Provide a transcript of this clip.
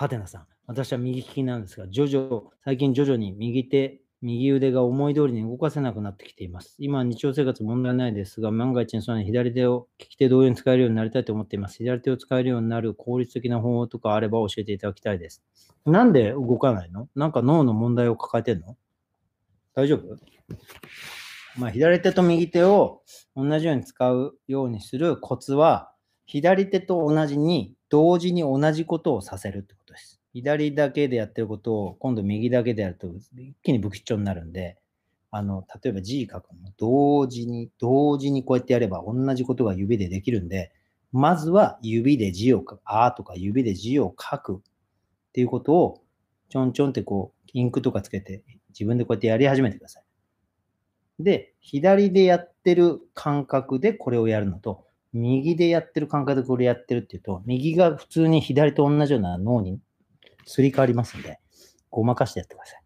ハテナさん、私は右利きなんですが、徐々、最近徐々に右手、右腕が思い通りに動かせなくなってきています。今は日常生活問題ないですが、万が一にその左手を利き手同様に使えるようになりたいと思っています。左手を使えるようになる効率的な方法とかあれば教えていただきたいです。なんで動かないのなんか脳の問題を抱えてんの大丈夫まあ、左手と右手を同じように使うようにするコツは、左手と同じに同時に同じことをさせるって左だけでやってることを、今度右だけでやると、一気に不吉祥になるんで、あの、例えば G 書くの同時に、同時にこうやってやれば同じことが指でできるんで、まずは指で字を書く、あとか指で字を書くっていうことを、ちょんちょんってこう、インクとかつけて、自分でこうやってやり始めてください。で、左でやってる感覚でこれをやるのと、右でやってる感覚でこれやってるっていうと、右が普通に左と同じような脳にすり替わりますんで、ごまかしてやってください。